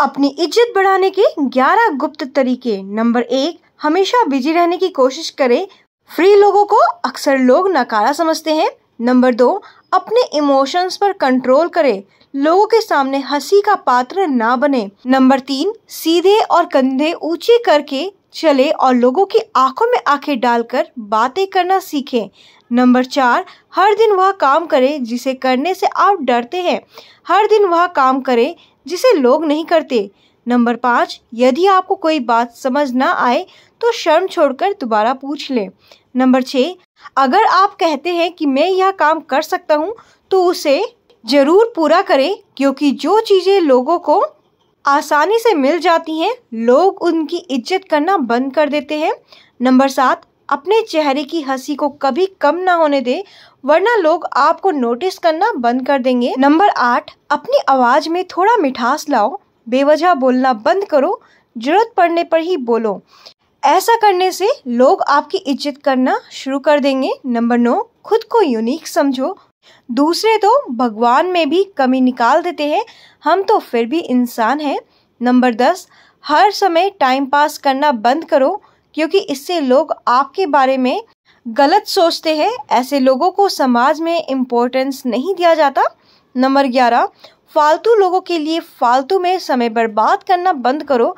अपनी इज्जत बढ़ाने के 11 गुप्त तरीके नंबर एक हमेशा बिजी रहने की कोशिश करें फ्री लोगों को अक्सर लोग नकारा समझते हैं नंबर दो अपने इमोशंस पर कंट्रोल करें लोगों के सामने हंसी का पात्र ना बने नंबर तीन सीधे और कंधे ऊंचे करके चले और लोगों की आंखों में आंखें डालकर बातें करना सीखें नंबर चार हर दिन वह काम करें जिसे करने से आप डरते हैं हर दिन वह काम करें जिसे लोग नहीं करते नंबर पाँच यदि आपको कोई बात समझ ना आए तो शर्म छोड़कर दोबारा पूछ लें नंबर छः अगर आप कहते हैं कि मैं यह काम कर सकता हूँ तो उसे ज़रूर पूरा करें क्योंकि जो चीज़ें लोगों को आसानी से मिल जाती हैं लोग उनकी इज्जत करना बंद कर देते हैं नंबर सात अपने चेहरे की हंसी को कभी कम ना होने दें वरना लोग आपको नोटिस करना बंद कर देंगे नंबर आठ अपनी आवाज़ में थोड़ा मिठास लाओ बेवजह बोलना बंद करो जरूरत पड़ने पर ही बोलो ऐसा करने से लोग आपकी इज्जत करना शुरू कर देंगे नंबर नौ खुद को यूनिक समझो दूसरे तो भगवान में भी कमी निकाल देते हैं हम तो फिर भी इंसान हैं नंबर दस हर समय टाइम पास करना बंद करो क्योंकि इससे लोग आपके बारे में गलत सोचते हैं ऐसे लोगों को समाज में इम्पोर्टेंस नहीं दिया जाता नंबर ग्यारह फालतू लोगों के लिए फालतू में समय बर्बाद करना बंद करो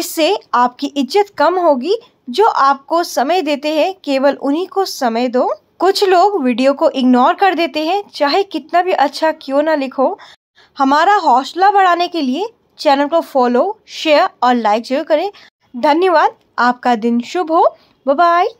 इससे आपकी इज्जत कम होगी जो आपको समय देते हैं केवल उन्हीं को समय दो कुछ लोग वीडियो को इग्नोर कर देते हैं चाहे कितना भी अच्छा क्यों ना लिखो हमारा हौसला बढ़ाने के लिए चैनल को फॉलो शेयर और लाइक जरूर करें धन्यवाद आपका दिन शुभ हो बाय